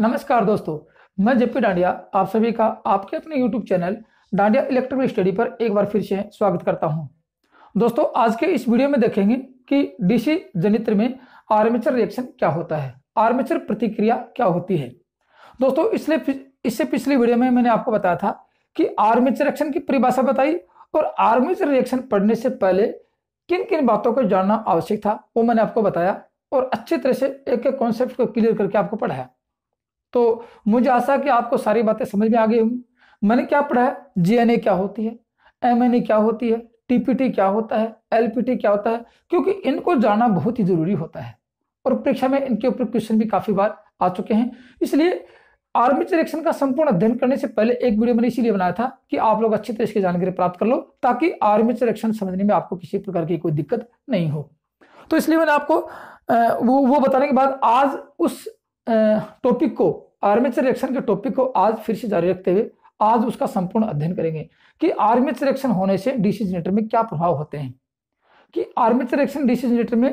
नमस्कार दोस्तों मैं जेपी डांडिया आप सभी का आपके अपने YouTube channel Dandiya electrical study पर एक बार फिर से स्वागत करता हूं दोस्तों आज के इस वीडियो में देखेंगे कि डीसी जनित्र में आर्मेचर रिएक्शन क्या होता है आर्मेचर प्रतिक्रिया क्या होती है दोस्तों इसलिए इससे पिछले वीडियो में मैंने आपको बताया था कि आर्मेचर रिएक्शन की परिभाषा बताई और आर्मेचर रिएक्शन पढ़ने से पहले किन किन बातों को जानना आवश्यक था वो मैंने आपको बताया और अच्छी तरह से एक एक कॉन्सेप्ट को क्लियर करके आपको पढ़ाया तो मुझे आशा कि आपको सारी बातें समझ में आ गई होंगी मैंने क्या पढ़ा है जीएनए क्या होती है एमएनए क्या होती है टीपीटी क्या होता है एलपीटी क्या होता है क्योंकि इनको जानना बहुत ही जरूरी होता है और परीक्षा में इनके ऊपर क्वेश्चन भी काफी बार आ चुके हैं इसलिए आर्मी सिलेक्शन का संपूर्ण अध्ययन करने से पहले एक वीडियो मैंने इसीलिए बनाया था कि आप लोग अच्छी तरह इसकी जानकारी प्राप्त कर लो ताकि आर्मी सिलेक्शन समझने में आपको किसी प्रकार की कोई दिक्कत नहीं हो तो इसलिए मैंने आपको वो वो बताने के बाद आज उस टॉपिक को आर्मेचर रिएक्शन के टॉपिक को आज फिर से जारी रखते हुए आज उसका संपूर्ण अध्ययन करेंगे कि आर्मेचर रिएक्शन होने से डीसी जनरेटर में क्या प्रभाव होते हैं कि आर्मेचर रिएक्शन डीसी जनरेटर में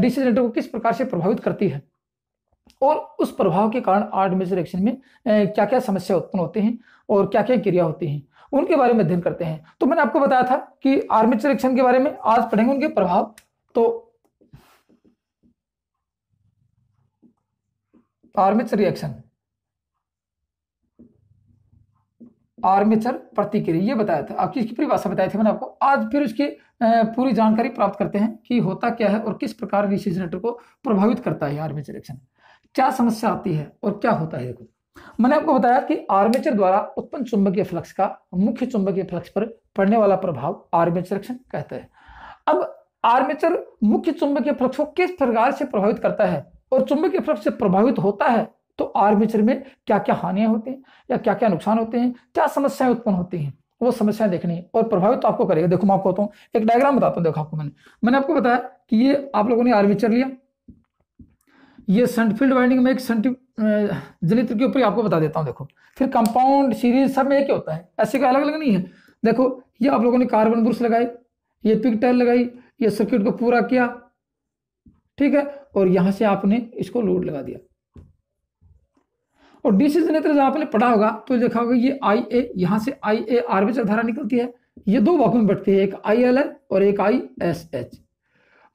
डीसी जनरेटर को किस प्रकार से प्रभावित करती है और उस प्रभाव के कारण आर्मेचर रिएक्शन में क्या क्या समस्या उत्पन्न होती हैं और क्या क्या क्रिया होती हैं उनके बारे में अध्ययन करते हैं तो मैंने आपको बताया था कि आर्मेचर रिएक्शन के बारे में आज पढ़ेंगे उनके प्रभाव तो आर्मेचर रिएक्शन आर्मेचर प्रतिक्रिया ये बताया था आपकी इसकी परिभाषा बताई थी मैंने आपको आज फिर उसकी पूरी जानकारी प्राप्त करते हैं कि होता क्या है और किस प्रकार रिसीजनेटर को प्रभावित करता है आर्मेचर रिएक्शन क्या समस्या आती है और क्या होता है देखो मैंने आपको बताया कि आर्मेचर द्वारा उत्पन्न चुंबकीय फ्लक्स का मुख्य चुंबकीय फ्लक्स पर पड़ने वाला प्रभाव आर्मेचर रिएक्शन कहते हैं अब आर्मेचर मुख्य चुंबकीय फ्लक्स को किस प्रकार से प्रभावित करता है और चुंबकीय फ्लक्स से प्रभावित होता है तो आर्मेचर में क्या क्या हानियां होती हैं या क्या क्या नुकसान होते हैं क्या समस्याएं उत्पन्न होती हैं वो समस्याएं देखनी और प्रभावित तो आपको करेगा देखो मैं आपको बताऊँ एक डायग्राम बताता हूँ देखो आपको मैंने मैंने आपको बताया कि ये आप लोगों ने आर्मेचर लिया ये सेंटफील्ड वाइंडिंग में एक सेंटी जनित्र के ऊपर आपको बता देता हूँ देखो फिर कंपाउंड सीरीज सब में एक ही होता है ऐसे का अलग अलग नहीं है देखो ये आप लोगों ने कार्बन ब्रुश लगाई ये पिक टायर लगाई ये सर्किट को पूरा किया ठीक है और यहां से आपने इसको लोड लगा दिया और डीसी जनरेटर तरह आपने पढ़ा होगा तो देखा होगा ये आई ए यहां से आई ए आर्मेचर धारा निकलती है ये दो भागों में बटती है एक आई एल एल और एक आई एस एच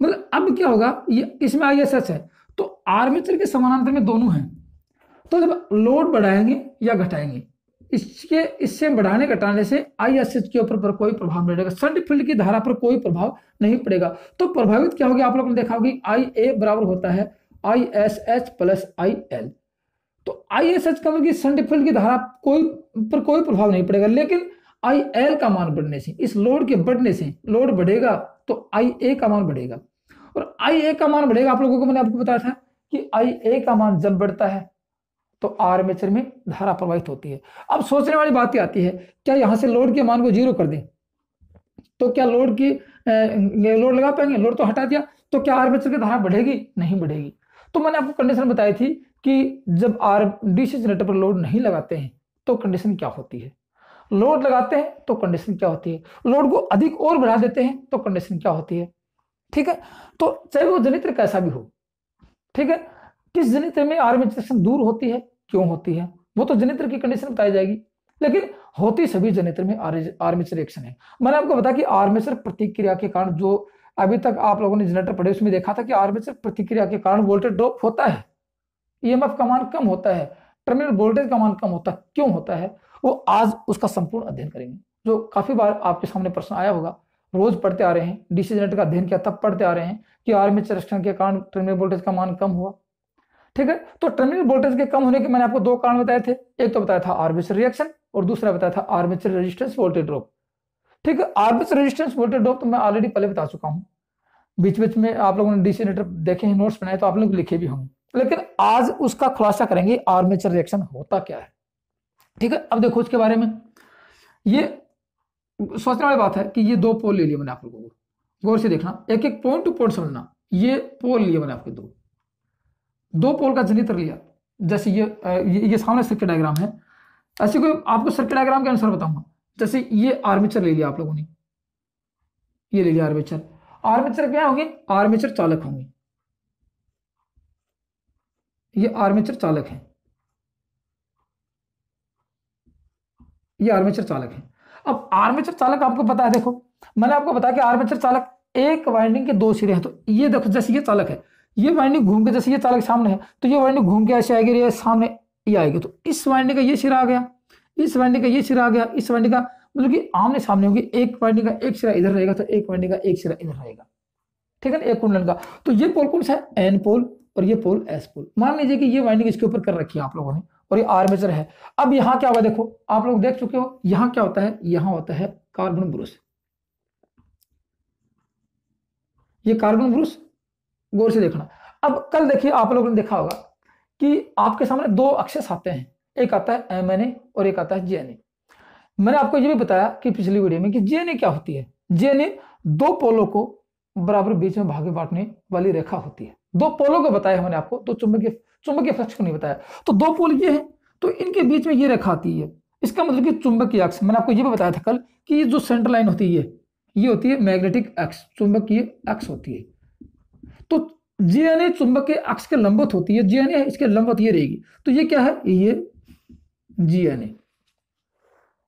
मतलब अब क्या होगा ये इसमें आई एस एच है तो आर्मेचर के समानांतर में दोनों हैं तो जब लोड बढ़ाएंगे या घटाएंगे इसके इससे बढ़ाने घटाने से आई एस एच के ऊपर पर कोई प्रभाव नहीं पड़ेगा संड फील्ड की धारा पर कोई प्रभाव नहीं पड़ेगा तो प्रभावित क्या होगा आप लोगों ने देखा होगी आई ए बराबर होता है I S H plus I L तो आई एस एच का मतलब फील्ड की धारा कोई पर कोई प्रभाव नहीं पड़ेगा लेकिन आई एल का मान बढ़ने से इस लोड के बढ़ने से लोड बढ़ेगा तो आई ए का मान बढ़ेगा और आई ए का मान बढ़ेगा आप लोगों को मैंने आपको बताया था कि आई ए का मान जब बढ़ता है तो आर्मेचर में धारा प्रवाहित होती है अब सोचने वाली बात आती है क्या यहां से लोड के मान को जीरो कर दें तो क्या लोड की लोड लगा पाएंगे लोड तो हटा दिया तो क्या आर्मेचर की धारा बढ़ेगी नहीं बढ़ेगी तो मैंने आपको कंडीशन बताई थी कि जब आर डीसी जनरेटर पर लोड नहीं लगाते हैं तो कंडीशन क्या होती है लोड लगाते हैं तो कंडीशन क्या होती है लोड को अधिक और बढ़ा देते हैं तो कंडीशन क्या होती है ठीक है तो चाहे वो जनित्र कैसा भी हो ठीक है किस जनित्र में आर्मेचर दूर होती है क्यों होती है वो तो जनित्र की कंडीशन बताई जाएगी लेकिन होती सभी जनित्र में आर्मेचर रिएक्शन है मैंने आपको बताया कि आर्मेचर प्रतिक्रिया के कारण जो अभी तक आप लोगों ने जनरेटर पढ़े उसमें देखा था कि आर्मेचर प्रतिक्रिया के कारण वोल्टेज ड्रॉप होता है ईएमएफ का मान कम होता है टर्मिनल वोल्टेज का मान कम होता है क्यों होता है वो आज उसका संपूर्ण अध्ययन करेंगे जो काफी बार आपके सामने प्रश्न आया होगा रोज पढ़ते आ रहे हैं डीसी जनरेटर का अध्ययन किया तब पढ़ते आ रहे हैं कि आर्मेचर रिएक्शन के कारण टर्मिनल वोल्टेज का मान कम हुआ ठीक है तो टर्मिनल वोल्टेज के कम होने के मैंने आपको दो कारण बताए थे एक तो बताया था आर्मेचर रिएक्शन और दूसरा बताया था आर्मेचर रेजिस्टेंस वोल्टेज ड्रॉप ठीक है आर्मेचर रेजिस्टेंस वोल्टेज ड्रॉप तो मैं ऑलरेडी पहले बता चुका हूं बीच बीच में आप लोगों ने डीसी नेटवर्क देखे हैं नोट्स बनाए तो आप लोग लिखे भी होंगे लेकिन आज उसका खुलासा करेंगे आर्मेचर रिएक्शन होता क्या है ठीक है अब देखो उसके बारे में ये सोचने वाली बात है कि ये दो पोल ले लिए मैंने आप लोगों को गौर से देखना एक एक पॉइंट टू पॉइंट समझना ये पोल लिए मैंने आपके दो दो पोल का जनित्र लिया जैसे ये ये, ये सामने सर्किट डायग्राम है ऐसे कोई आपको सर्किट डायग्राम के आंसर बताऊंगा जैसे ये आर्मेचर ले लिया आप लोगों ने ये ले लिया आर्मेचर आर्मेचर क्या होंगे आर्मेचर चालक होंगे ये आर्मेचर चालक है ये आर्मेचर चालक है अब आर्मेचर चालक आपको पता है देखो मैंने आपको बताया कि आर्मेचर चालक एक वाइंडिंग के दो सिरे हैं तो ये देखो जैसे ये चालक है ये वाइंडिंग घूम के जैसे ये ताला के सामने है तो ये वाइंडिंग घूम के ऐसे आएगी ये सामने ये आएगी तो इस वाइंडिंग का ये सिरा आ गया इस वाइंडिंग का ये सिरा आ गया इस वाइंडिंग का मतलब कि आमने सामने होगी एक वाइंडिंग का एक सिरा इधर रहेगा तो एक वाइंडिंग का एक सिरा इधर रहेगा ठीक है ना एक कुंडलन का तो ये पोल कौन सा है एन पोल और ये पोल एस पोल मान लीजिए कि ये वाइंडिंग इसके ऊपर कर रखी है आप लोगों ने और ये आर्मेचर है अब यहाँ क्या होगा देखो आप लोग देख चुके हो यहाँ क्या होता है यहाँ होता है कार्बन ब्रुश ये कार्बन ब्रुश गौर से देखना अब कल देखिए आप लोगों ने देखा होगा कि आपके सामने दो अक्षर आते हैं एक आता है एम और एक आता है जे मैंने आपको ये भी बताया कि पिछली वीडियो में कि जे क्या होती है जे दो पोलों को बराबर बीच में भागे बांटने वाली रेखा होती है दो पोलों को बताया मैंने आपको तो चुंबकीय चुंबकीय फ्लक्स को नहीं बताया तो दो पोल ये है तो इनके बीच में ये रेखा आती है इसका मतलब कि चुंबकीय अक्ष मैंने आपको ये भी बताया था कल कि जो सेंटर लाइन होती है ये होती है मैग्नेटिक चुंबक चुंबकीय अक्ष होती है तो जे चुंबक के अक्ष के लंबवत होती है जे इसके लंबवत ये रहेगी तो ये क्या है ये जी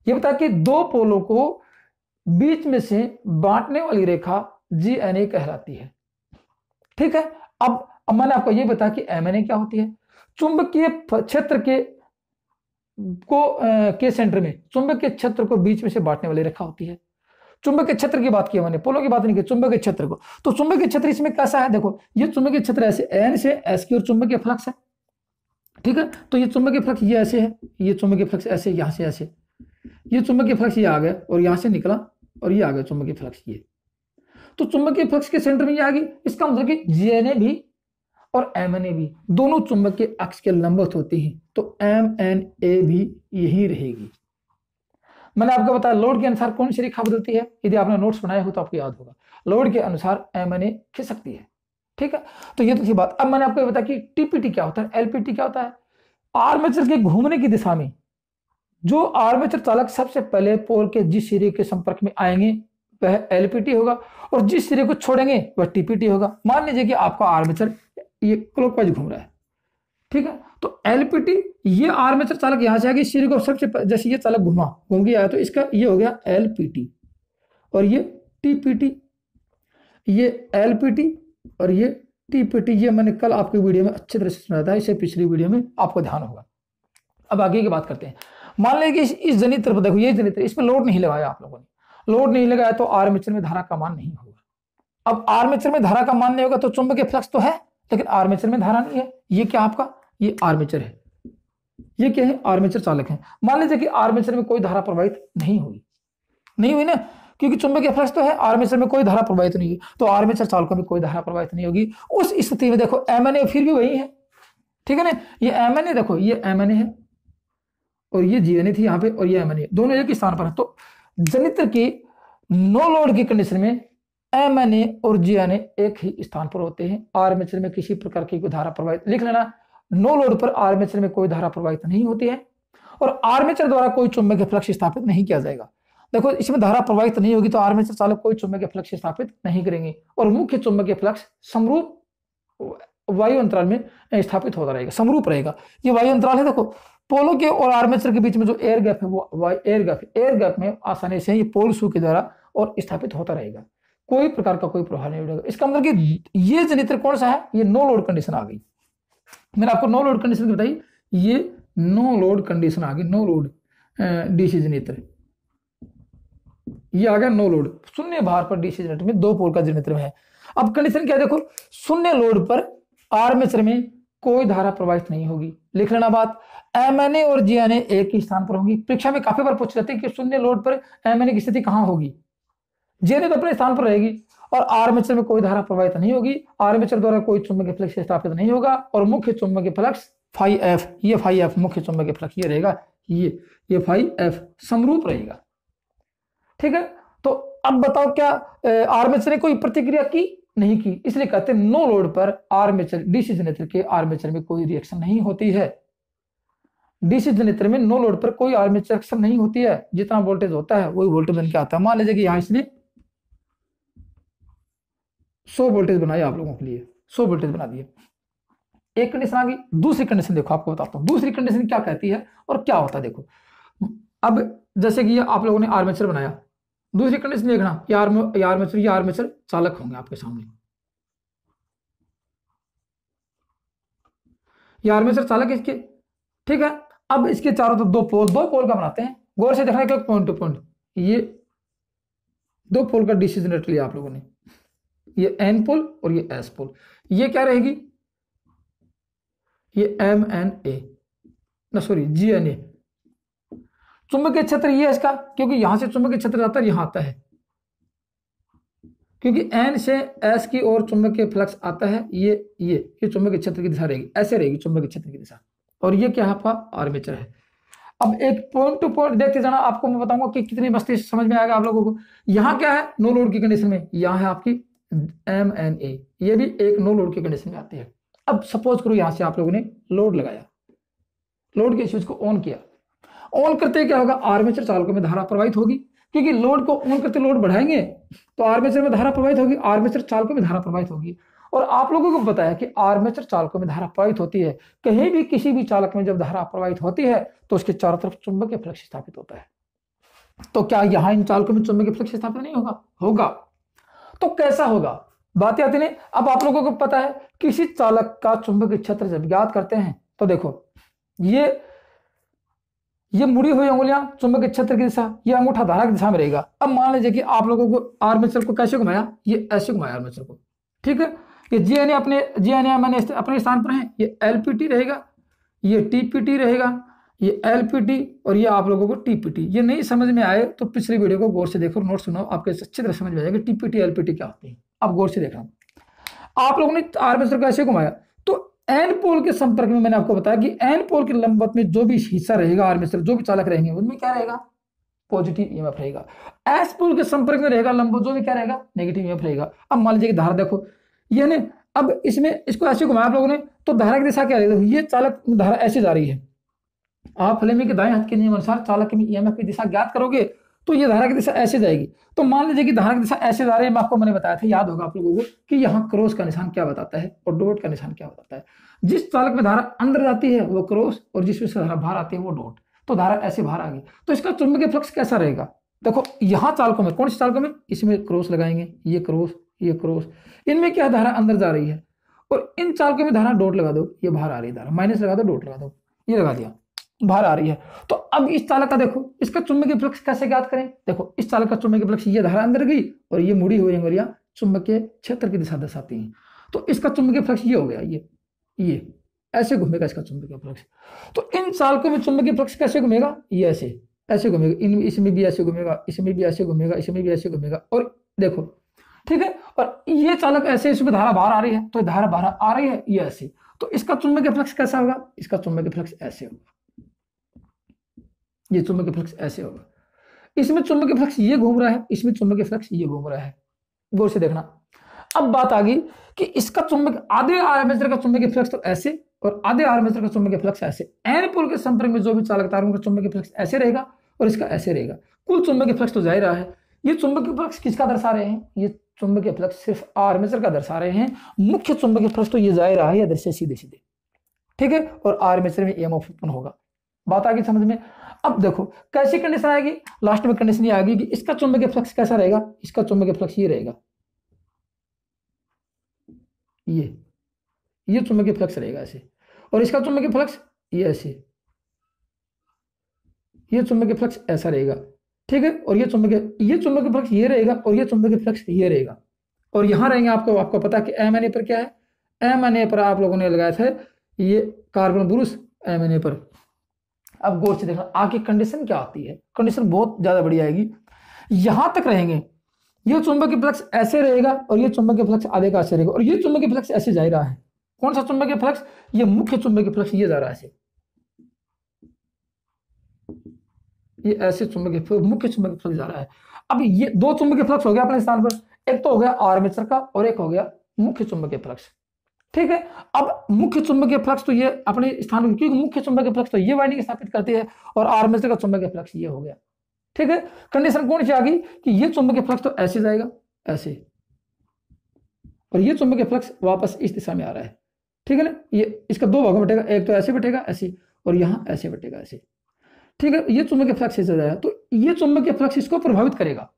ये बता कि दो पोलों को बीच में से बांटने वाली रेखा जी कहलाती है ठीक है अब अब मैंने आपको ये बताया कि एम क्या होती है चुंबकीय क्षेत्र के को आ, के सेंटर में चुंबकीय क्षेत्र को बीच में से बांटने वाली रेखा होती है चुंबकीय क्षेत्र की बात की मैंने पोलो की बात नहीं की चुंबकीय क्षेत्र को तो चुंबकीय क्षेत्र इसमें कैसा है देखो ये चुंबकीय क्षेत्र ऐसे एन से एस की और चुंबक के फ्लक्स है ठीक है तो ये चुंबक के फ्लक्स ये ऐसे है ये चुंबक के फ्लक्स ऐसे यहां से ऐसे ये चुंबक के फ्लक्स ये आ गए और यहां से निकला और ये आ गया के फ्लक्स ये तो चुंबक के फ्लक्स के सेंटर में ये आ गई इसका मतलब कि जे भी और एम भी दोनों चुंबक के अक्ष के लंबवत होते हैं तो एम एन ए भी यही रहेगी मैंने आपको बताया लोड के अनुसार कौन सी रेखा बदलती है यदि आपने नोट्स बनाया हो तो आपको याद होगा लोड के अनुसार एम एन ए खिसकती है ठीक है तो ये तो थी बात अब मैंने आपको बताया कि टीपीटी क्या होता है एलपीटी क्या होता है आर्मेचर के घूमने की दिशा में जो आर्मेचर चालक सबसे पहले पोल के जिस सिरे के संपर्क में आएंगे वह एलपीटी होगा और जिस सिरे को छोड़ेंगे वह टीपीटी होगा मान लीजिए कि आपका आर्मेचर ये क्लॉकवाइज घूम रहा है ठीक है तो एलपीटी ये आर्मेचर चालक यहां से आगे गया शरीर को सबसे जैसे ये चालक घुमा घूम के आया तो इसका ये हो गया एलपीटी और ये टीपीटी ये एलपीटी और ये टीपीटी ये मैंने कल आपकी वीडियो में अच्छे तरह से समझाया था इसे पिछली वीडियो में आपको ध्यान होगा अब आगे की बात करते हैं मान लें कि इस, इस जनित्र पर देखो ये जनित्र इसमें लोड नहीं लगाया आप लोगों ने लोड नहीं लगाया तो आर्मेचर में धारा का मान नहीं होगा अब आर्मेचर में धारा का मान नहीं होगा तो चुंबकीय फ्लक्स तो है लेकिन आर्मेचर में धारा नहीं है ये क्या आपका ये आर्मेचर है ये क्या है आर्मेचर चालक है मान लीजिए कि आर्मेचर में कोई धारा प्रवाहित नहीं हुई नहीं हुई ना क्योंकि चुंबकीय फ्लक्स तो है आर्मेचर में कोई धारा प्रवाहित नहीं हुई तो आर्मेचर चालकों में कोई धारा प्रवाहित नहीं होगी उस स्थिति में देखो एम फिर भी वही है ठीक है ना ये एम देखो ये एम है और ये जी थी यहां पर और ये एम दोनों एक स्थान पर है तो जनित्र की नो लोड की कंडीशन में एम और जी एक ही स्थान पर होते हैं आर्मेचर में किसी प्रकार की धारा प्रवाहित लिख लेना नो लोड पर आर्मेचर में कोई धारा प्रवाहित नहीं होती है और आर्मेचर द्वारा कोई चुम्बक फ्लक्ष स्थापित नहीं किया जाएगा देखो इसमें धारा प्रवाहित नहीं होगी तो आर्मेचर चालक कोई चुम्बक फ्लक्ष स्थापित नहीं करेंगे और मुख्य चुंबकीय फ्लक्ष समरूप वायु अंतराल में स्थापित होता रहेगा समरूप रहेगा ये वायु अंतराल है देखो पोलो के और आर्मेचर के बीच में जो एयर गैप है वो एयर गैप एयर गैप में आसानी से ये पोल शू के द्वारा और स्थापित होता रहेगा कोई प्रकार का कोई प्रभाव नहीं पड़ेगा इसका मतलब कि ये जनित्र कौन सा है ये नो लोड कंडीशन आ गई मैंने आपको नो लोड कंडीशन बताई ये नो लोड कंडीशन आ गई नो लोड डिसीजन इत्र ये आ गया नो लोड शून्य भार पर डिसीजन इत्र में दो पोल का जनित्र है अब कंडीशन क्या देखो शून्य लोड पर आर्मेचर में कोई धारा प्रवाहित नहीं होगी लिख लेना बात एम एन ए और जी एन ए एक ही स्थान पर होंगी परीक्षा में काफी बार पूछ जाते हैं कि शून्य लोड पर एम एन ए की स्थिति कहां होगी जी एन ए तो अपने स्थान पर रहेगी और आर्मेचर में कोई धारा प्रवाहित नहीं होगी आर्मेचर द्वारा कोई चुंबक फ्लक्स स्थापित नहीं होगा और मुख्य चुंबक फ्लक्स फाइव एफ ये फाइव एफ मुख्य चुंबक फ्लक्स ये रहेगा ये ये फाइव एफ समरूप रहेगा ठीक है तो अब बताओ क्या आर्मेचर ने कोई प्रतिक्रिया की नहीं की इसलिए कहते हैं नो लोड पर आर्मेचर डीसी जनरेटर के आर्मेचर में कोई रिएक्शन नहीं होती है डीसी जनरेटर में नो लोड पर कोई आर्मेचर एक्शन नहीं होती है जितना वोल्टेज होता है वही वोल्टेज बन के आता है मान लीजिए कि यहाँ इसलिए सौ वोल्टेज बनाए आप लोगों के लिए सौ वोल्टेज बना दिए एक कंडीशन आ गई दूसरी कंडीशन देखो आपको बताता हूँ दूसरी कंडीशन क्या कहती है और क्या होता है देखो अब जैसे कि आप लोगों ने आर्मेचर बनाया दूसरी कंडीशन देखना आर्मेचर या आर्मेचर चालक होंगे आपके सामने ये आर्मेचर चालक इसके ठीक है अब इसके चारों तरफ तो दो पोल दो पोल का बनाते हैं गौर से देखना एक पॉइंट टू पॉइंट ये दो पोल का डिसीजन रट लिया आप लोगों ने ये एन पोल और ये एस पोल ये क्या रहेगी ये एम एन ए ना सॉरी जी एन ए चुंबकीय क्षेत्र ये है इसका क्योंकि यहां से चुंबकीय क्षेत्र जाता है यहां आता है क्योंकि एन से एस की ओर चुंबकीय फ्लक्स आता है ये ये ये चुंबकीय क्षेत्र की दिशा रहेगी ऐसे रहेगी चुंबकीय क्षेत्र की दिशा और ये क्या आपका आर्मेचर है अब एक पॉइंट टू पॉइंट देखते जाना आपको मैं बताऊंगा कि कितनी मस्ती समझ में आएगा आप लोगों को यहां क्या है नो लोड की कंडीशन में यहां है आपकी एम एन ए ये भी एक नो लोड की कंडीशन में आती है अब सपोज करो यहां से आप लोगों ने लोड लगाया लोड के स्विच को ऑन किया ऑन करते क्या होगा आर्मेचर चालकों में धारा प्रवाहित होगी क्योंकि लोड को ऑन करते लोड बढ़ाएंगे तो आर्मेचर में धारा प्रवाहित होगी आर्मेचर चालकों में धारा प्रवाहित होगी और आप लोगों को बताया कि आर्मेचर चालकों में धारा प्रवाहित होती है कहीं भी किसी भी चालक में जब धारा प्रवाहित होती है तो उसके चारों तरफ चुंबकीय फ्लक्स स्थापित होता है तो क्या यहां इन चालकों में चुंबकीय फ्लक्स स्थापित नहीं होगा होगा तो कैसा होगा बातें आती नहीं अब आप लोगों को पता है किसी चालक का चुंबकीय क्षेत्र जब ज्ञात करते हैं तो देखो ये ये मुड़ी हुई उंगलियां चुंबकीय क्षेत्र की दिशा ये अंगूठा धारा की दिशा में रहेगा अब मान लीजिए कि आप लोगों को आर्मेचर को कैसे घुमाया ये ऐसे घुमाया आर्मेचर को ठीक है ये जी एन अपने जी एन मैंने अपने स्थान पर है ये एल रहेगा ये टी रहेगा ये एलपीटी और ये आप लोगों को टीपीटी ये नहीं समझ में आए तो पिछली वीडियो को गौर से देखो नोट सुनो आपके अच्छी तरह समझ में आएगा टीपीटी एलपीटी क्या होती है आप गौर से देखना आप लोगों ने आर्मेचर को ऐसे घुमाया तो एन पोल के संपर्क में मैंने आपको बताया कि एन पोल के लंबत में जो भी हिस्सा रहेगा आर्मेचर जो भी चालक रहेंगे उनमें क्या रहेगा पॉजिटिव ई रहेगा एस पोल के संपर्क में रहेगा लंबत जो भी क्या रहेगा नेगेटिव ई रहेगा अब मान लीजिए धारा देखो ये ने अब इसमें इसको ऐसे घुमाया आप लोगों ने तो धारा की दिशा क्या ये चालक धारा ऐसे जा रही है आप फ्लेमी के दाएं हाथ के नियम अनुसार चालक में ईएमएफ की दिशा ज्ञात करोगे तो ये धारा की दिशा ऐसे जाएगी तो मान लीजिए कि धारा की दिशा ऐसे जा रही है आपको मैंने बताया था याद होगा आप लोगों को कि यहाँ क्रोस का निशान क्या बताता है और डोट का निशान क्या बताता है जिस चालक में धारा अंदर जाती है वो क्रोस और जिसमें से धारा बाहर आती है वो डोट तो धारा ऐसे बाहर आ गई तो इसका चुंबकीय फ्लक्स कैसा रहेगा देखो यहाँ चालकों में कौन से चालकों में इसमें क्रोस लगाएंगे ये क्रोस ये क्रोस इनमें क्या धारा अंदर जा रही है और इन चालकों में धारा डोट लगा दो ये बाहर आ रही है धारा माइनस लगा दो डोट लगा दो ये लगा दिया बाहर आ रही है तो अब इस चालक का देखो इसका चुंबकीय वृक्ष कैसे ज्ञात करें देखो इस चालक का चुंबकीय वृक्ष ये धारा अंदर गई और ये मुड़ी हुई अंगुलियां चुंबकीय क्षेत्र की दिशा दर्शाती हैं तो इसका चुंबकीय वृक्ष ये हो गया ये ये ऐसे घूमेगा इसका चुंबकीय वृक्ष तो इन चालकों में चुंबकीय वृक्ष कैसे घूमेगा ये ऐसे ऐसे घूमेगा इन इसमें भी ऐसे घूमेगा इसमें भी ऐसे घूमेगा इसमें भी ऐसे घूमेगा और देखो ठीक है और ये चालक ऐसे इसमें धारा बाहर आ रही है तो धारा बाहर आ रही है ये ऐसे तो इसका चुंबकीय फ्लक्स कैसा होगा इसका चुंबकीय फ्लक्स ऐसे होगा ये चुंबकीय फ्लक्स ऐसे होगा इसमें चुंबकीय फ्लक्स ये घूम रहा है इसमें चुंबकीय फ्लक्स ये घूम रहा है गौर से देखना अब बात आ गई कि इसका चुंबक आधे आर्मेचर का चुंबक फ्लक्स तो ऐसे और आधे आर्मेचर का चुंबक फ्लक्स ऐसे एन पोल के संपर्क में जो भी चालक तारों का चुंबक फ्लक्स ऐसे रहेगा और इसका ऐसे रहेगा कुल चुंबक फ्लक्स तो जाहिर रहा है ये चुंबक फ्लक्स किसका दर्शा रहे हैं ये चुंबक फ्लक्स सिर्फ आर्मेचर का दर्शा रहे हैं मुख्य चुंबक फ्लक्स तो ये जाहिर रहा है या दृश्य सीधे सीधे ठीक है और आर्मेचर में एम ऑफ उत्पन्न होगा बात आगे समझ में अब देखो कैसी कंडीशन आएगी लास्ट में कंडीशन ये आएगी कि इसका चुंबकीय फ्लक्स कैसा रहेगा इसका चुंबकीय फ्लक्स ये रहेगा ये ये चुंबकीय फ्लक्स रहेगा ऐसे और इसका चुंबकीय फ्लक्स ये ऐसे ये चुंबकीय फ्लक्स ऐसा रहेगा ठीक है और ये चुंबक ये चुंबकीय फ्लक्स ये रहेगा और ये चुंबकीय फ्लक्स ये रहेगा और यहां रहेंगे आपको आपको पता कि एम एन ए पर क्या है एम एन ए पर आप लोगों ने लगाया था ये carbon brush M N A पर अब गौर से देखना आगे कंडीशन क्या आती है कंडीशन बहुत ज़्यादा बढ़िया आएगी यहां तक रहेंगे ये चुंबक के फ्लक्स ऐसे रहेगा और ये चुंबक के फ्लक्स आधे का ऐसे रहेगा और ये चुंबक के फ्लक्स ऐसे जा रहा है कौन सा चुंबक के फ्लक्स ये मुख्य चुंबक के फ्लक्स ये जा रहा है ऐसे ये ऐसे चुंबक चुंबकीय मुख्य चुंबक के फ्लक्स जा रहा है अब ये दो चुंबक के फ्लक्स हो गया अपने स्थान पर एक तो हो गया आर्मेचर का और एक हो गया मुख्य चुंबक के फ्लक्स ठीक है अब मुख्य चुंबकीय फ्लक्स तो ये अपने स्थान क्योंकि मुख्य चुंबकीय फ्लक्स तो ये वाइंडिंग स्थापित करती है और आर्मेचर का चुंबकीय फ्लक्स ये हो गया ठीक है कंडीशन कौन सी आ गई कि ये चुंबकीय फ्लक्स तो ऐसे जाएगा ऐसे और ये चुंबकीय फ्लक्स वापस इस दिशा में आ रहा है ठीक है ना ये इसका दो भाग बटेगा एक तो ऐसे बटेगा ऐसे और यहां ऐसे बटेगा ऐसे ठीक है ये चुंबकीय फ्लक्स ऐसे जाएगा तो ये चुंबकीय फ्लक्स इसको प्रभावित करेगा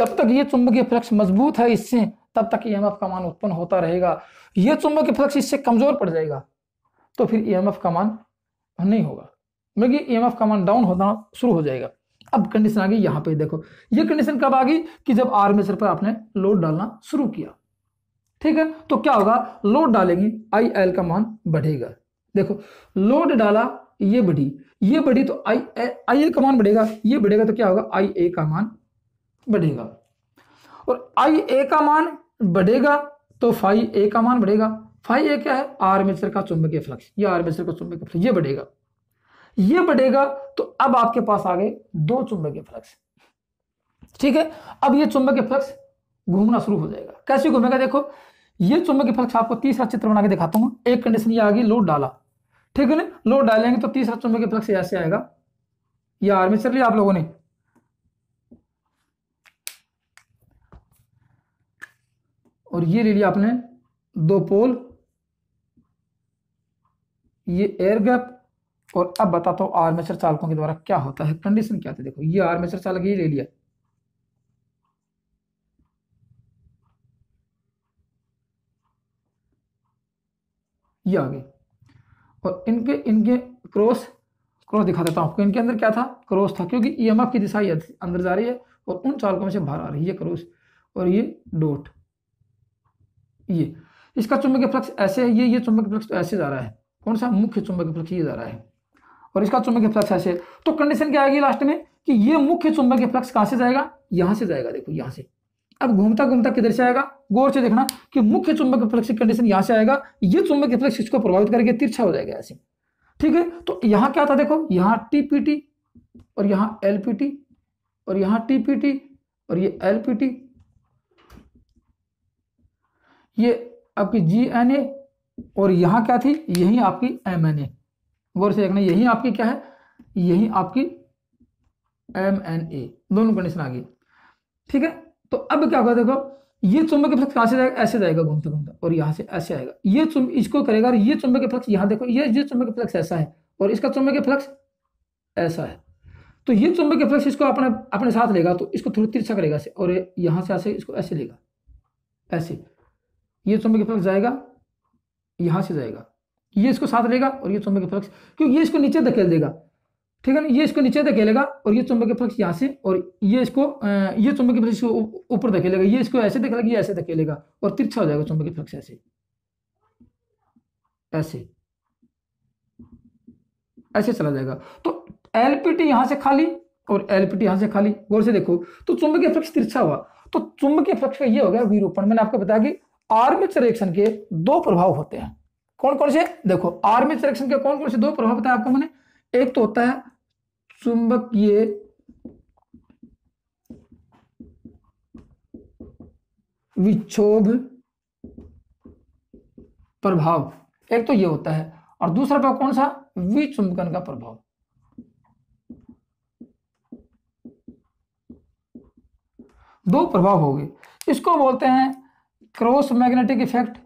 जब तक ये चुंबकीय फ्लक्स मजबूत है इससे तब तक ई e का मान उत्पन्न होता रहेगा यह चुंबकीय फ्लक्स इससे कमजोर पड़ जाएगा तो फिर ई e का मान नहीं होगा मतलब ई एम e का मान डाउन होना शुरू हो जाएगा अब कंडीशन आ गई यहां पे देखो ये कंडीशन कब आ गई कि जब आर्मेचर पर आपने लोड डालना शुरू किया ठीक है तो क्या होगा लोड डालेंगे आई एल का मान बढ़ेगा देखो लोड डाला ये बढ़ी ये बढ़ी तो आई आई एल का मान बढ़ेगा ये बढ़ेगा तो क्या होगा आई ए का मान बढ़ेगा और आई ए का मान बढ़ेगा तो फाइव ए का मान बढ़ेगा फाइव ए क्या है आर्मेचर का चुंबकीय फ्लक्स ये आर्मेचर का चुंबकीय फ्लक्स ये बढ़ेगा ये बढ़ेगा तो अब आपके पास आ गए दो चुंबकीय फ्लक्स ठीक है अब ये चुंबकीय फ्लक्स घूमना शुरू हो जाएगा कैसे घूमेगा देखो ये चुंबकीय फ्लक्स आपको तीसरा चित्र बना के दिखाता हूं एक कंडीशन ये आ गई लोड डाला ठीक है ना लोड डालेंगे तो तीसरा चुंबकीय फ्लक्स ऐसे आएगा ये आर्मेचर लिया आप लोगों ने और ये ले लिया आपने दो पोल ये एयर गैप और अब बताता हूं आर्मेचर चालकों के द्वारा क्या होता है कंडीशन क्या थी देखो ये आर्मेचर चालक ये ले लिया ये आ और इनके इनके क्रॉस क्रॉस दिखा देता हूं आपको इनके अंदर क्या था क्रॉस था क्योंकि ई की दिशा अंदर जा रही है और उन चालकों में से बाहर आ रही है क्रॉस और ये डोट ये इसका चुंबकीय फ्लक्स ऐसे है ये ये चुंबकीय फ्लक्स तो ऐसे जा रहा है कौन सा मुख्य चुंबकीय फ्लक्स ये जा रहा है और इसका चुंबकीय फ्लक्स ऐसे तो कंडीशन क्या आएगी लास्ट में कि ये मुख्य चुंबकीय फ्लक्स कहां से जाएगा यहां से जाएगा देखो यहां से अब घूमता घूमता किधर से आएगा गौर से देखना कि मुख्य चुंबकीय फ्लक्स की कंडीशन यहां से आएगा ये चुंबकीय फ्लक्स इसको प्रभावित करके तिरछा हो जाएगा ऐसे ठीक है तो यहां क्या था देखो यहां टीपीटी और यहां एलपीटी और यहां टीपीटी और ये एलपीटी ये आपकी जी एन ए और यहां क्या थी यही आपकी एम एन ए गौर से देखना यही आपकी क्या है यही आपकी एम एन ए दोनों कंडीशन आ गई ठीक है तो अब क्या होगा देखो ये चुंबक के फ्लक्स कहां से जाएगा ऐसे जाएगा घूमते घूमते और यहां से ऐसे आएगा ये चुंब इसको करेगा और ये चुंबक के फ्लक्स यहां देखो ये ये चुंबक के फ्लक्स ऐसा है और इसका चुंबक के फ्लक्स ऐसा है तो ये चुंबक के फ्लक्स इसको अपने अपने साथ लेगा तो इसको थोड़ी तिरछा करेगा से और यहां से ऐसे इसको ऐसे लेगा ऐसे ये चुंबकीय फ्लक्स जाएगा यहां से जाएगा ये इसको साथ लेगा और ये चुंबकीय फ्लक्स क्योंकि ये इसको नीचे धकेल देगा ठीक है ना ये इसको नीचे धकेलेगा और ये चुंबकीय फ्लक्स यहां से और ये इसको ये चुंबकीय फ्लक्स ऊपर धकेलेगा ये इसको ऐसे धकेलेगा ये ऐसे धकेलेगा और तिरछा हो जाएगा चुंबकीय फ्लक्स ऐसे ऐसे ऐसे चला जाएगा तो एलपीटी यहां से खाली और एलपीटी यहां से खाली गौर से देखो तो चुंबकीय फ्लक्स तिरछा हुआ तो चुंबकीय फ्लक्स का ये हो गया विरूपण मैंने आपको बताया कि आर्मेचर रिएक्शन के दो प्रभाव होते हैं कौन कौन से देखो आर्मेचर रिएक्शन के कौन कौन से दो प्रभाव बताया आपको मैंने एक तो होता है चुंबकीय विक्षोभ प्रभाव एक तो ये होता है और दूसरा प्रभाव कौन सा विचुंबकन का प्रभाव दो प्रभाव हो गए इसको बोलते हैं cross magnetic effect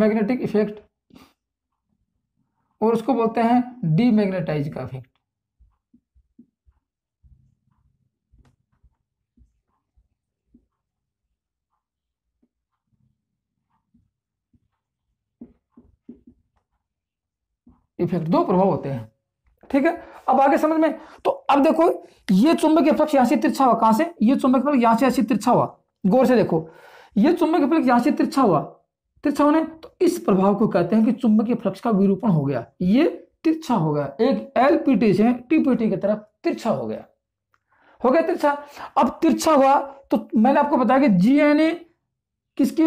magnetic effect और उसको बोलते हैं डीमैग्नेटाइज का इफेक्ट इफेक्ट दो प्रभाव होते हैं ठीक है अब आगे समझ में तो अब देखो ये चुंबकीय पक्ष यहां से तिरछा हुआ कहां से ये चुंबक पक्ष यहां से ऐसे तिरछा हुआ गौर से देखो ये चुंबकीय पक्ष यहां से तिरछा हुआ तिरछा होने तो इस प्रभाव को कहते हैं कि चुंबकीय फ्लक्स का विरूपण हो गया ये तिरछा हो गया एक एलपीटी से टीपीटी की तरफ तिरछा हो गया हो गया तिरछा अब तिरछा हुआ तो मैंने आपको बताया कि जीएनए किसकी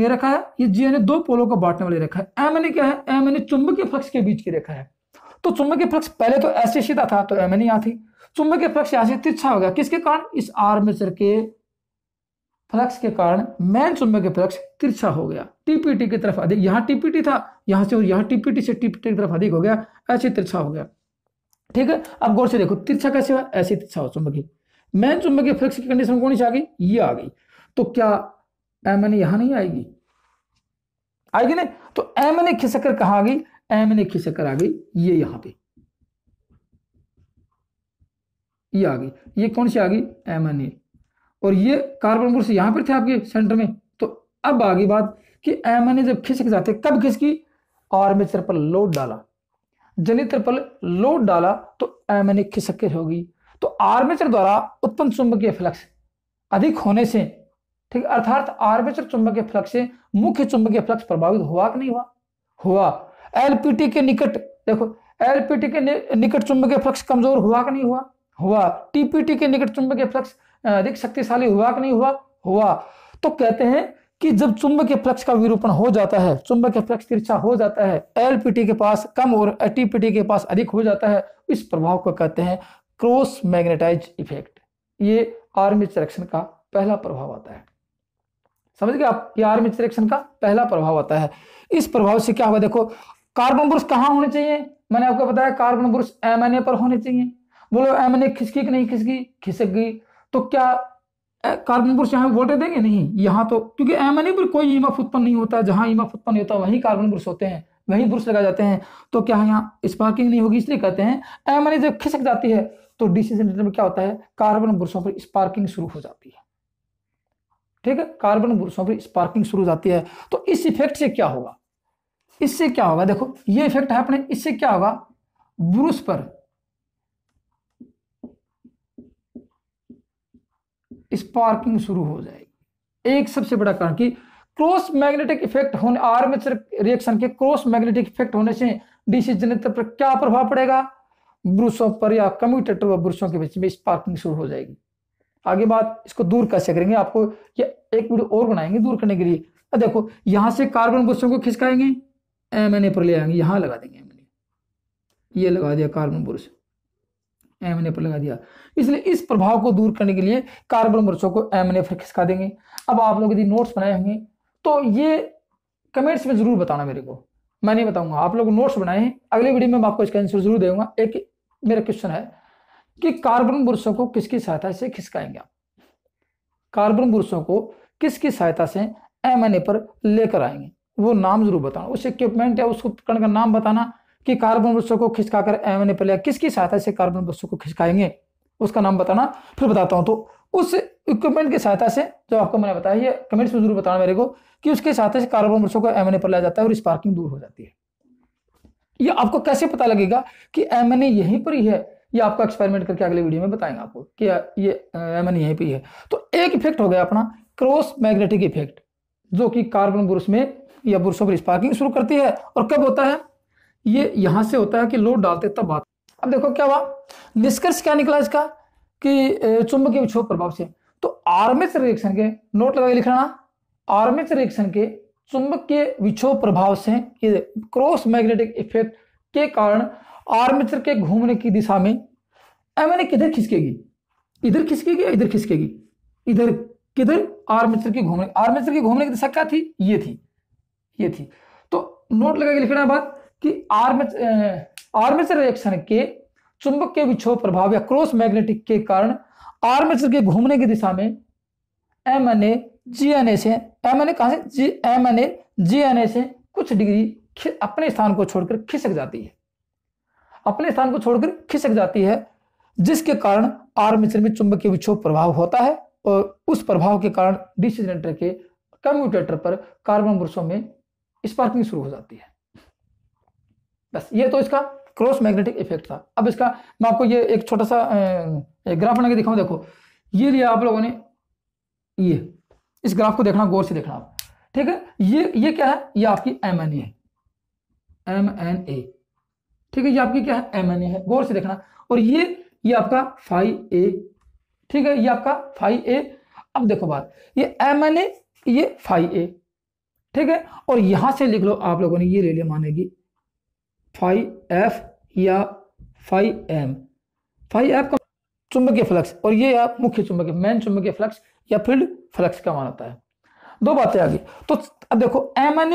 ये रखा है ये जीएनए दो पोलों को बांटने वाली रेखा है एमएनए क्या है एमएनए चुंबकीय फ्लक्स के बीच की रेखा है तो चुंबकीय फ्लक्स पहले तो ऐसे सीधा था तो एम एन यहाँ थी चुंबकीय फ्लक्स यहां से तिरछा हो गया किसके कारण इस आर्मेचर के फ्लक्स के कारण मैन चुंबकीय फ्लक्स तिरछा हो गया टीपीटी की तरफ अधिक यहां टीपीटी था यहां से यहां टीपीटी से टीपीटी की तरफ अधिक हो गया ऐसे तिरछा हो गया ठीक है अब गौर से देखो तिरछा कैसे हुआ ऐसे तिरछा हो चुंबकीय मैन चुंबकीय फ्लक्स की कंडीशन कौन सी आ गई ये आ गई तो क्या एम एन यहां नहीं आएगी आएगी नहीं तो एम एन खिसक कर कहा आ गई एम ने खिसक आ गई ये यहां पे ये आ गई ये कौन सी आ गई एम एन ए और ये कार्बन ग्रुप्स यहां पर थे आपके सेंटर में तो अब आ गई बात कि एम एन ए जब खिसक जाते कब खिसकी आर्मेचर पर लोड डाला जनित्र पर लोड डाला तो एम एन ए खिसक होगी तो आर्मेचर द्वारा उत्पन्न चुंबकीय फ्लक्स अधिक होने से ठीक अर्थात आर्मेचर चुंबकीय फ्लक्स से मुख्य चुंबकीय फ्लक्स प्रभावित हुआ कि नहीं हुआ हुआ एलपीटी के निकट देखो एलपीटी के निकट चुंबकीय फ्लक्स कमजोर हुआ कि नहीं हुआ हुआ टीपीटी के निकट चुंबकीय फ्लक्स अधिक शक्तिशाली हुआ कि नहीं हुआ हुआ तो कहते हैं कि जब चुंबकीय फ्लक्स का विरूपण हो जाता है चुंबकीय फ्लक्स तिरछा हो जाता है एलपीटी के पास कम और टीपीटी के पास अधिक हो जाता है इस प्रभाव को कहते हैं क्रॉस मैग्नेटाइज इफेक्ट ये आर्मी चरक्षण का पहला प्रभाव आता है समझ गए आप ये आर्मेचर एक्शन का पहला प्रभाव आता है इस प्रभाव से क्या होगा देखो कार्बन ब्रुश कहाँ होने चाहिए मैंने आपको बताया कार्बन ब्रुश ए पर होने चाहिए बोलो एम ए खिसकी कि नहीं खिसकी खिसक गई तो क्या कार्बन ब्रुश यहाँ वोल्टेज देंगे नहीं यहाँ तो क्योंकि एमएनए पर कोई ईमा उत्पन्न नहीं होता जहां ईमा उत्पन्न होता है वहीं कार्बन ब्रुश होते हैं वहीं ब्रुश लगा जाते हैं तो क्या यहाँ स्पार्किंग नहीं होगी इसलिए कहते हैं ए जब खिसक जाती है तो डीसी जनरेटर में क्या होता है कार्बन ब्रुशों पर स्पार्किंग शुरू हो जाती है ठीक है कार्बन ब्रुशों पर स्पार्किंग शुरू हो जाती है तो इस इफेक्ट से क्या होगा इससे क्या होगा देखो ये इफेक्ट है अपने इससे क्या होगा ब्रूस पर स्पार्किंग शुरू हो जाएगी एक सबसे बड़ा कारण कि क्रॉस मैग्नेटिक इफेक्ट होने आर्मेचर रिएक्शन के क्रॉस मैग्नेटिक इफेक्ट होने से डीसी जनरेटर पर क्या प्रभाव पड़ेगा ब्रूसों पर या कम्यूटेटर व ब्रूसों के बीच में स्पार्किंग शुरू हो जाएगी आगे बात इसको दूर कैसे करेंगे आपको ये एक वीडियो और बनाएंगे दूर करने के लिए देखो यहां से कार्बन ब्रूसों को खिसकाएंगे एम एन ए पर ले आएंगे यहाँ लगा देंगे एम एन ए ये लगा दिया carbon brush M N A पर लगा दिया इसलिए इस प्रभाव को दूर करने के लिए कार्बन बुरुषों को एम एन ए पर खिसका देंगे अब आप लोग यदि नोट्स बनाए होंगे तो ये कमेंट्स में जरूर बताना मेरे को मैं नहीं बताऊंगा आप लोग नोट्स बनाए हैं अगले वीडियो में मैं आपको इसका आंसर जरूर दूंगा एक मेरा क्वेश्चन है कि कार्बन बुरुषों को किसकी सहायता से खिसकाएंगे आप कार्बन बुरुषों को किसकी सहायता से एम एन ए पर लेकर आएंगे वो नाम जरूर बताना उस इक्विपमेंट या उस उपकरण का नाम बताना कि कार्बन वृक्षों को खिसकाकर एवं पर किसकी सहायता से कार्बन वृक्षों को खिसकाएंगे उसका नाम बताना फिर बताता हूँ तो उस इक्विपमेंट की सहायता से जो आपको मैंने बताया ये कमेंट्स में जरूर बताना मेरे को कि उसके सहायता से कार्बन वृक्षों को एमएनए पर लाया जाता है और स्पार्किंग दूर हो जाती है ये आपको कैसे पता लगेगा कि एमएनए यहीं पर ही है ये आपको एक्सपेरिमेंट करके अगले वीडियो में बताएंगे आपको कि ये एमएनए यहीं पर ही है तो एक इफेक्ट हो गया अपना क्रॉस मैग्नेटिक इफेक्ट जो कि कार्बन वृक्ष में या पुरुषों पर स्पार्किंग शुरू करती है और कब होता है ये यहां से होता है कि लोड डालते तब बात अब देखो क्या हुआ निष्कर्ष क्या निकला इसका कि चुंबकीय विक्षोभ प्रभाव से तो आर्मेच रिएक्शन के नोट लगा के लिखना आर्मेच रिएक्शन के चुंबकीय विक्षोभ प्रभाव से ये क्रॉस मैग्नेटिक इफेक्ट के कारण आर्मेचर के घूमने की दिशा में एमएनए किधर खिसकेगी इधर खिसकेगी इधर खिसकेगी इधर किधर आर्मेचर की घूमने आर्मेचर की घूमने की दिशा क्या थी ये थी ये थी तो नोट लगा के लिखना बात कि आर्मेचर रिएक्शन के चुंबक के विक्षोभ प्रभाव या क्रॉस मैग्नेटिक के कारण आर्मेचर के घूमने की दिशा में M N A G N A से एम एन ए कहा से G M N A G N A से कुछ डिग्री अपने स्थान को छोड़कर खिसक जाती है अपने स्थान को छोड़कर खिसक जाती है जिसके कारण आर्मेचर में चुंबक के विक्षोभ प्रभाव होता है और उस प्रभाव के कारण डिसीजनेटर के कम्यूटेटर पर कार्बन ब्रशों में स्पार्किंग शुरू हो जाती है बस ये तो इसका क्रॉस मैग्नेटिक इफेक्ट था अब इसका मैं आपको ये एक छोटा सा ग्राफ बना के दिखाऊं देखो ये लिया आप लोगों ने ये इस ग्राफ को देखना गौर से देखना आप ठीक है ये ये क्या है ये आपकी M N A M N A ठीक है ये आपकी क्या है एम एन ए है गौर से देखना और ये ये आपका फाइव ए ठीक है ये आपका फाइव ए अब देखो बात ये एम एन ए ये फाइव ए ठीक है और यहां से लिख लो आप लोगों ने ये ले लिया मानेगी फाइव एफ या फाइव एम फाइव एफ का चुंबकीय फ्लक्स और ये आप मुख्य चुंबकीय मेन चुंबकीय फ्लक्स या फील्ड फ्लक्स का मानता है दो बातें आगे तो अब देखो एम एन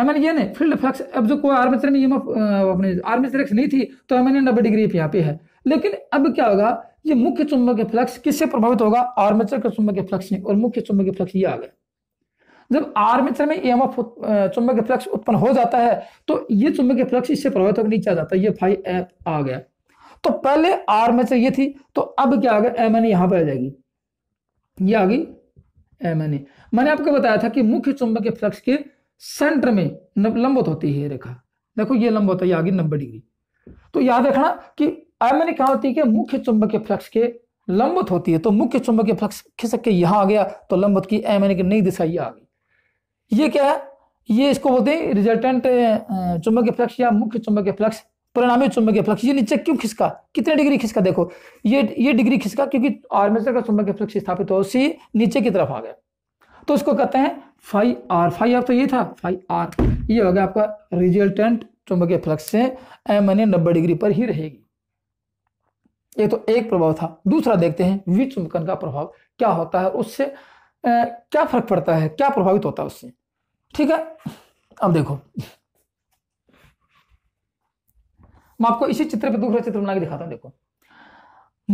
एम एन ये फील्ड फ्लक्स अब जो कोई आर्मेचर में अपने आर्मेचर नहीं थी तो एम एन नब्बे डिग्री यहाँ पे है लेकिन अब क्या होगा ये मुख्य चुंबकीय फ्लक्स किससे प्रभावित होगा आर्मेचर के चुंबकीय फ्लक्स नहीं और मुख्य चुंबकीय फ्लक्स ये आ गया जब आर्मेचर में एम ऑफ चुंबक फ्लक्स उत्पन्न हो जाता है तो ये चुंबक फ्लक्स इससे प्रभावित होकर नीचे आ जाता है ये फाइव एफ आ गया तो पहले आर्मेचर ये थी तो अब क्या आ गया एम एन e यहां पर आ जाएगी ये आ गई एम एन e। मैंने आपको बताया था कि मुख्य चुंबक फ्लक्स के सेंटर में लंबवत होती है रेखा देखो ये लंब है ये आ गई नब्बे डिग्री तो याद रखना कि एम एमएनए क्या होती है कि मुख्य चुंबकीय फ्लक्स के लंबत होती है तो मुख्य चुंबकीय फ्लक्स खिसक के यहां आ गया तो लंबत की एम एमएनए e की नई दिशा ये आ गई ये क्या है ये इसको बोलते हैं रिजल्टेंट चुंबक फ्लक्स या मुख्य चुंबक फ्लक्स परिणामी चुंबक फ्लक्स ये नीचे क्यों खिसका कितने डिग्री खिसका देखो ये ये डिग्री खिसका क्योंकि आर्मेचर का चुंबक फ्लक्स स्थापित हो सी नीचे की तरफ आ गया तो इसको कहते हैं फाइव आर फाइव आर तो ये था फाइव आर ये हो गया आपका रिजल्टेंट चुंबक फ्लक्स से एम एन नब्बे डिग्री पर ही रहेगी ये तो एक प्रभाव था दूसरा देखते हैं विचुंबकन का प्रभाव क्या होता है उससे क्या फर्क पड़ता है क्या प्रभावित होता है उससे ठीक है अब देखो मैं आपको इसी चित्र पे दूसरा चित्र बना के दिखाता हूं देखो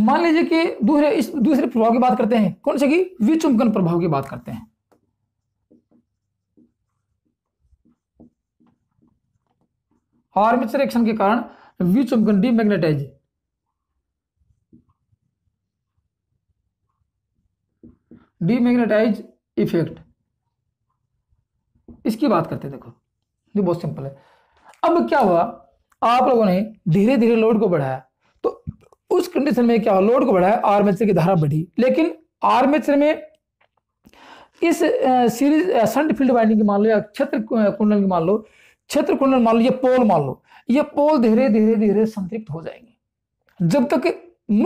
मान लीजिए कि दूसरे इस दूसरे प्रभाव की बात करते हैं कौन से की विचुंबकन प्रभाव की बात करते हैं आर्मेचर एक्शन के कारण विचुंबकन डीमैग्नेटाइज डीमैग्नेटाइज इफेक्ट इसकी बात करते देखो ये बहुत सिंपल है अब क्या हुआ आप लोगों ने धीरे धीरे लोड को बढ़ाया तो उस कंडीशन में क्या हुआ लोड को बढ़ाया आर्मेचर की धारा बढ़ी लेकिन आर्मेचर में इस सीरीज संट फील्ड वाइंडिंग की मान लो या क्षेत्र कुंडल की मान लो क्षेत्र कुंडल मान लो या पोल मान लो ये पोल धीरे धीरे धीरे संतृप्त हो जाएंगे जब तक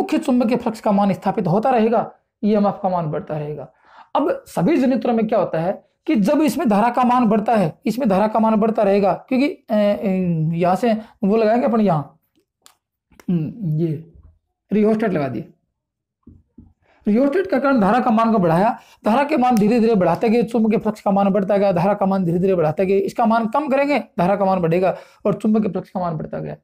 मुख्य चुंबकीय फ्लक्स का मान स्थापित होता रहेगा ई e का मान बढ़ता रहेगा अब सभी जनित्रों में क्या होता है कि जब इसमें धारा का मान बढ़ता है इसमें धारा का मान बढ़ता रहेगा क्योंकि यहां से वो लगाएंगे अपन यहाँ हम्म, ये रिहोस्टेट लगा दिए रिहोस्टेट का कारण धारा का मान को बढ़ाया धारा के मान धीरे धीरे बढ़ाते गए चुंब के पक्ष का मान बढ़ता गया धारा का मान धीरे धीरे बढ़ाते गए इसका मान कम करेंगे धारा का मान बढ़ेगा और के पक्ष का मान बढ़ता गया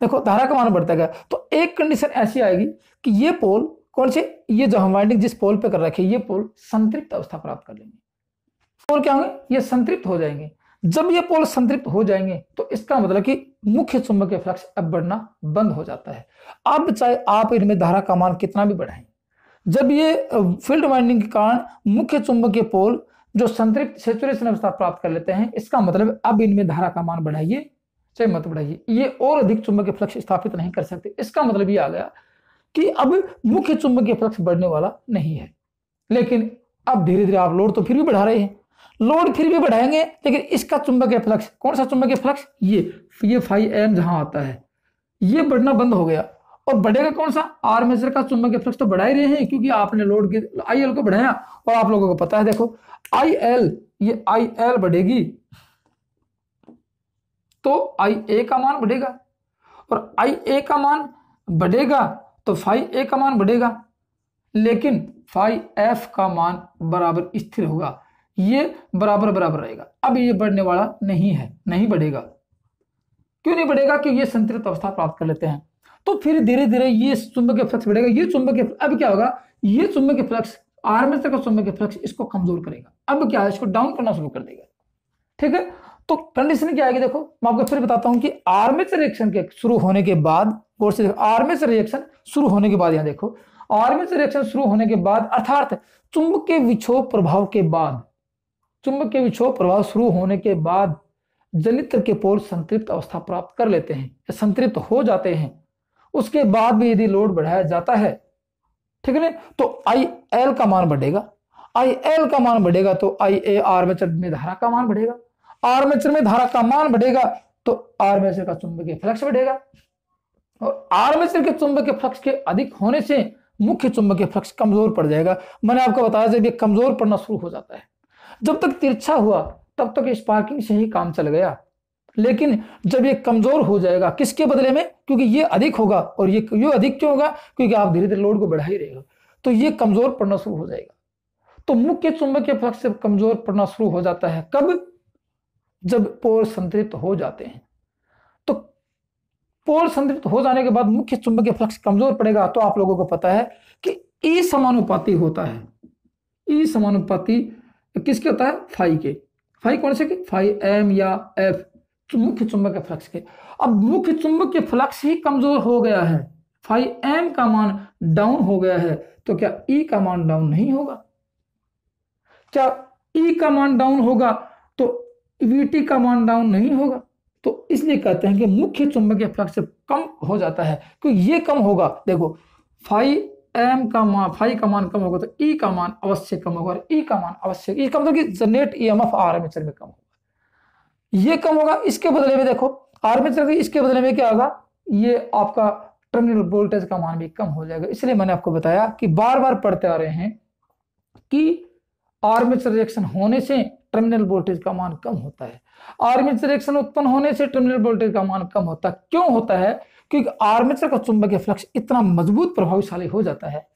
देखो धारा का मान बढ़ता गया तो एक कंडीशन ऐसी आएगी कि ये पोल कौन से ये जो हम वाइंडिंग जिस पोल पे कर रखे ये पोल संतृप्त अवस्था प्राप्त कर लेंगे पोल क्या होंगे ये संतृप्त हो जाएंगे जब ये पोल संतृप्त हो जाएंगे तो इसका मतलब कि मुख्य चुंबकीय फ्लक्स अब बढ़ना बंद हो जाता है अब चाहे आप इनमें धारा का मान कितना भी बढ़ाएं जब ये फील्ड वाइंडिंग के कारण मुख्य चुंबकीय पोल जो संतृप्त सेचुरेशन अवस्था प्राप्त कर लेते हैं इसका मतलब अब इनमें धारा का मान बढ़ाइए चाहे मत बढ़ाइए ये और अधिक चुंबकीय फ्लक्स स्थापित नहीं कर सकते इसका मतलब ये आ गया कि अब मुख्य चुंबकीय फ्लक्स बढ़ने वाला नहीं है लेकिन अब धीरे धीरे आप लोड तो फिर भी बढ़ा रहे हैं लोड फिर भी बढ़ाएंगे लेकिन इसका चुंबकीय फ्लक्स कौन सा चुंबकीय फ्लक्स ये ये फाइव एम जहां आता है ये बढ़ना बंद हो गया और बढ़ेगा कौन सा आर्मेचर का चुंबकीय फ्लक्स तो बढ़ा ही रहे हैं क्योंकि आपने लोड के आई एल को बढ़ाया और आप लोगों को पता है देखो आई एल ये आई एल बढ़ेगी तो आई ए का मान बढ़ेगा और आई ए का मान बढ़ेगा तो फाइव ए का मान बढ़ेगा लेकिन फाइव एफ का मान बराबर स्थिर होगा ये बराबर बराबर रहेगा अब ये बढ़ने वाला नहीं है नहीं बढ़ेगा क्यों नहीं बढ़ेगा क्योंकि ये संतुलित अवस्था प्राप्त कर लेते हैं तो फिर धीरे धीरे ये चुंबकीय फ्लक्स बढ़ेगा ये चुंबकीय अब क्या होगा ये चुंबकीय फ्लक्स आर्मेचर का चुंबकीय फ्लक्स इसको कमजोर करेगा अब क्या है इसको डाउन करना शुरू कर देगा ठीक है तो कंडीशन क्या आएगी देखो मैं आपको फिर बताता हूं कि आर्मेचर रिएक्शन के शुरू होने के बाद गौर से आर्मेचर रिएक्शन शुरू होने के बाद यहां देखो आर्मेचर रिएक्शन शुरू होने के बाद अर्थात चुंबक के विक्षोभ प्रभाव के बाद चुंबक के विक्षोभ प्रभाव शुरू होने के बाद जनित्र के पोल संतृप्त अवस्था प्राप्त कर लेते हैं या संतृप्त हो जाते हैं उसके बाद भी यदि लोड बढ़ाया जाता है ठीक है तो आई एल का मान बढ़ेगा आई एल का मान बढ़ेगा तो आई ए आर्मेचर में धारा का मान बढ़ेगा आर्मेचर में धारा का मान बढ़ेगा तो आर्मेचर का चुंबकीय फ्लक्स बढ़ेगा और आर्मेचर के चुंबकीय फ्लक्स के अधिक होने से मुख्य चुंबकीय फ्लक्स कमजोर पड़ जाएगा मैंने आपको बताया जब यह कमजोर पड़ना शुरू हो जाता है जब तक तिरछा हुआ तब तक स्पार्किंग से ही काम चल गया लेकिन जब ये कमजोर हो जाएगा किसके बदले में क्योंकि ये अधिक होगा और ये ये अधिक क्यों होगा क्योंकि आप धीरे धीरे लोड को बढ़ा ही रहेगा तो ये कमजोर पड़ना शुरू हो जाएगा तो मुख्य के पक्ष से कमजोर पड़ना शुरू हो जाता है कब जब पोल संतृप्त हो जाते हैं तो पोल संतृप्त हो जाने के बाद मुख्य चुंबक के पक्ष कमजोर पड़ेगा तो आप लोगों को पता है कि ई समानुपाती होता है ई समानुपाती तो किसके होता है फाई के फाई कौन से के फाई एम या एफ तो मुख्य चुंबक के फ्लक्स के अब मुख्य चुंबक के फ्लक्स ही कमजोर हो गया है फाई एम का मान डाउन हो गया है तो क्या ई e का मान डाउन नहीं होगा क्या ई e का मान डाउन होगा तो वीटी का मान डाउन नहीं होगा तो इसलिए कहते हैं कि मुख्य चुंबक के फ्लक्स कम हो जाता है क्योंकि ये कम होगा देखो फाई एम का मान फाइव का मान कम होगा तो ई का मान अवश्य कम होगा और ई का मान अवश्य ई का मतलब कि generate E M F armature में कम होगा ये कम होगा इसके बदले में देखो आर्मेचर तो इसके बदले में क्या होगा ये आपका टर्मिनल वोल्टेज का मान भी कम हो जाएगा इसलिए मैंने आपको बताया कि बार बार पढ़ते आ रहे हैं कि आर्मेचर रिएक्शन होने से टर्मिनल वोल्टेज का मान कम होता है आर्मेचर एक्शन उत्पन्न होने से टर्मिनल वोल्टेज का मान कम होता है क्यों होता है क्योंकि आर्मेचर का चुंबकीय फ्लक्स इतना मजबूत प्रभावशाली हो जाता है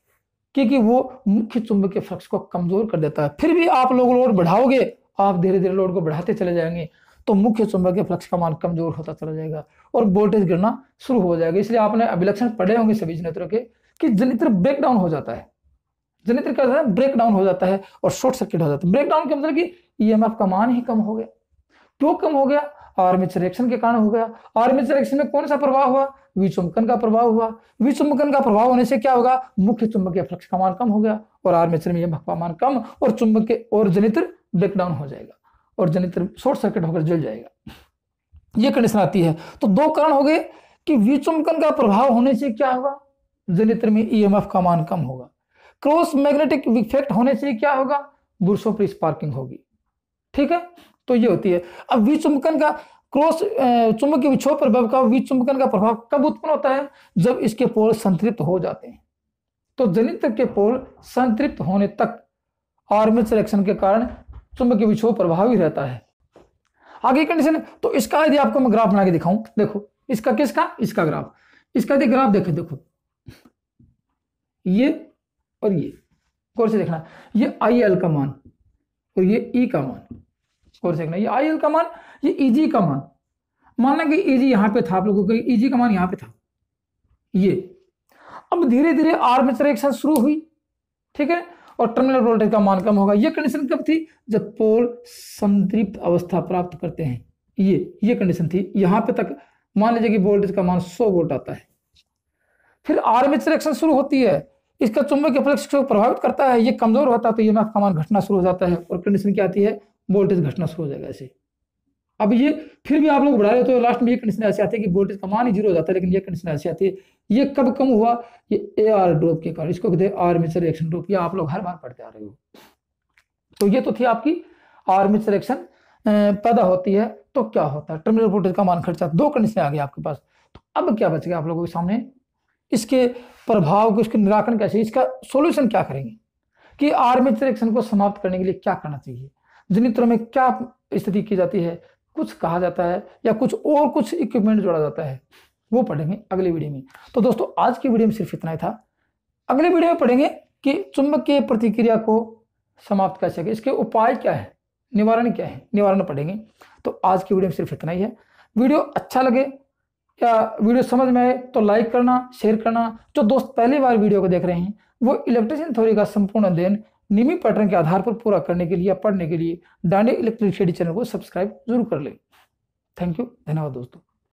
क्योंकि वो मुख्य चुंबकीय फ्लक्स को कमजोर कर देता है फिर भी आप लोग लोड बढ़ाओगे आप धीरे धीरे लोड को बढ़ाते चले जाएंगे तो मुख्य चुंबकीय फ्लक्स का मान कमजोर होता चला जाएगा और वोल्टेज गिरना शुरू हो जाएगा इसलिए आपने अभिलक्षण पढ़े होंगे सभी जनित्रों के कि जनित्र ब्रेकडाउन हो जाता है जनित्र क्या होता है ब्रेक डाउन हो जाता है और शॉर्ट सर्किट हो जाता है ब्रेक डाउन के मतलब कि ई का मान ही कम हो गया क्यों कम हो गया आर्मेचर रिएक्शन के कारण हो गया आर्मेचर रिएक्शन में कौन सा प्रभाव हुआ विचुंबकन का प्रभाव हुआ विचुंबकन का प्रभाव होने से क्या होगा मुख्य के फ्लक्स का मान कम हो गया और आर्मेचर में ईएमएफ का मान कम और चुंबक के और जनित्र ब्रेकडाउन हो जाएगा और जनित्र शॉर्ट सर्किट होकर जल जाएगा ये कंडीशन आती है तो दो कारण हो गए कि विचुंबकन का प्रभाव होने से क्या होगा जनित्र में ईएमएफ का मान कम होगा क्रॉस मैग्नेटिक इफेक्ट होने से क्या होगा बुरसों पर स्पार्किंग होगी ठीक है तो ये होती है अब विचुंबकन का क्रॉस चुंबक विक्षोभ प्रभाव का विचुंबकन का प्रभाव कब उत्पन्न होता है जब इसके पोल संतृप्त हो जाते हैं तो जनित्र के पोल संतृप्त होने तक आर्मेचर एक्शन के कारण चुंबकीय विक्षोभ प्रभावी रहता है आगे कंडीशन तो इसका यदि आपको मैं ग्राफ बना के दिखाऊं देखो इसका किसका इसका ग्राफ इसका यदि ग्राफ देखे देखो ये और ये गौर से देखना ये आई एल का मान और ये ई e का मान गौर से देखना ये आई एल का मान ये ईजी e का मान माना कि ईजी e यहां पे था आप लोगों को ईजी का मान यहां पे था ये अब धीरे धीरे आर्मेचर एक साथ शुरू हुई ठीक है और टर्मिनल वोल्टेज का मान कम होगा ये कंडीशन कब थी जब पोल संतृप्त अवस्था प्राप्त करते हैं ये ये कंडीशन थी यहां पे तक मान लीजिए कि वोल्टेज का मान 100 वोल्ट आता है फिर आर्मेचर एक्शन शुरू होती है इसका चुंबक अपलक्ष को प्रभावित करता है ये कमजोर होता है तो ये का घटना शुरू हो जाता है और कंडीशन क्या आती है वोल्टेज घटना शुरू हो जाएगा ऐसे अब ये फिर भी आप लोग बढ़ा रहे हो तो लास्ट में ये कंडीशन ऐसी आती है कि वोल्टेज का मान ही जीरो हो जाता है लेकिन ये कंडीशन ऐसी आती है ये कब कम हुआ ये ए आर ड्रॉप के कारण इसको कहते हैं आर्मेचर एक्शन ड्रोप ये आप लोग हर बार पढ़ते आ रहे हो तो ये तो थी आपकी आर्मेचर एक्शन पैदा होती है तो क्या होता है टर्मिनल वोल्टेज का मान खर्चा दो कंडीशन आ गया आपके पास तो अब क्या बच गया आप लोगों के सामने इसके प्रभाव को इसके निराकरण कैसे इसका सोल्यूशन क्या करेंगे कि आर्मेचर एक्शन को समाप्त करने के लिए क्या करना चाहिए जनित्रों में क्या स्थिति की जाती है कुछ कहा जाता है या कुछ और कुछ इक्विपमेंट जोड़ा जाता है वो पढ़ेंगे अगले वीडियो में तो दोस्तों आज की वीडियो में सिर्फ इतना ही था अगले वीडियो में पढ़ेंगे कि चुंबक की प्रतिक्रिया को समाप्त कर सके इसके उपाय क्या है निवारण क्या है निवारण पढ़ेंगे तो आज की वीडियो में सिर्फ इतना ही है वीडियो अच्छा लगे वीडियो समझ में आए तो लाइक करना शेयर करना जो दोस्त पहली बार वीडियो को देख रहे हैं वो इलेक्ट्रिशियन थ्योरी का संपूर्ण अध्ययन निमी पैटर्न के आधार पर पूरा करने के लिए या पढ़ने के लिए डांडे इलेक्ट्रिक चैनल को सब्सक्राइब जरूर कर लें थैंक यू धन्यवाद दोस्तों